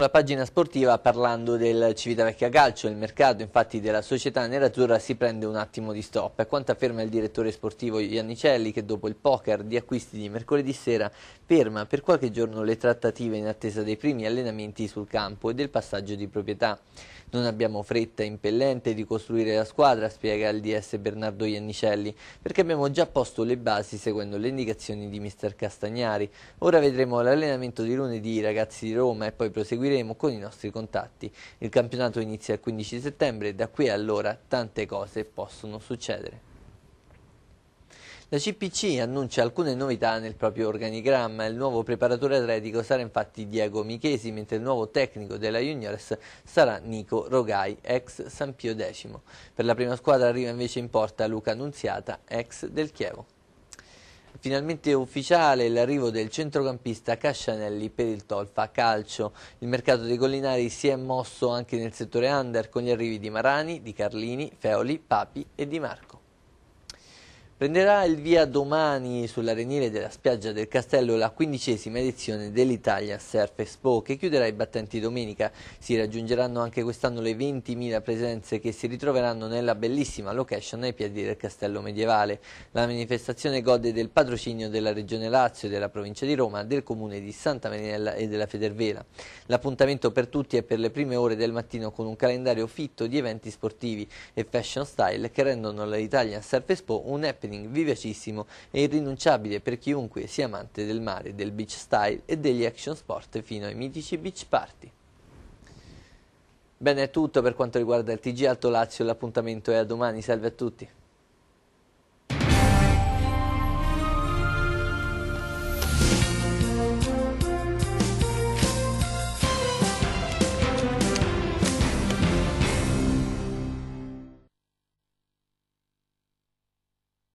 La pagina sportiva parlando del Civitavecchia Calcio, il mercato infatti della società nerazzurra si prende un attimo di stop. È quanto afferma il direttore sportivo Iannicelli che dopo il poker di acquisti di mercoledì sera ferma per qualche giorno le trattative in attesa dei primi allenamenti sul campo e del passaggio di proprietà. Non abbiamo fretta impellente di costruire la squadra, spiega il DS Bernardo Iannicelli, perché abbiamo già posto le basi seguendo le indicazioni di mister Castagnari. Ora vedremo l'allenamento di lunedì i ragazzi di Roma e poi proseguire seguiremo con i nostri contatti. Il campionato inizia il 15 settembre e da qui allora tante cose possono succedere. La CPC annuncia alcune novità nel proprio organigramma. Il nuovo preparatore atletico sarà infatti Diego Michesi, mentre il nuovo tecnico della Juniors sarà Nico Rogai, ex San Pio X. Per la prima squadra arriva invece in porta Luca Annunziata, ex del Chievo. Finalmente ufficiale l'arrivo del centrocampista Cascianelli per il Tolfa Calcio. Il mercato dei collinari si è mosso anche nel settore under con gli arrivi di Marani, di Carlini, Feoli, Papi e Di Marco. Prenderà il via domani sull'arenile della spiaggia del Castello la quindicesima edizione dell'Italia Surf Expo che chiuderà i battenti domenica. Si raggiungeranno anche quest'anno le 20.000 presenze che si ritroveranno nella bellissima location ai piedi del Castello Medievale. La manifestazione gode del patrocinio della Regione Lazio, della provincia di Roma, del comune di Santa Marinella e della Federvela. L'appuntamento per tutti è per le prime ore del mattino con un calendario fitto di eventi sportivi e fashion style che rendono l'Italia Surf Expo un happening vivacissimo e irrinunciabile per chiunque sia amante del mare, del beach style e degli action sport fino ai mitici beach party. Bene, è tutto per quanto riguarda il TG Alto Lazio, l'appuntamento è a domani, salve a tutti!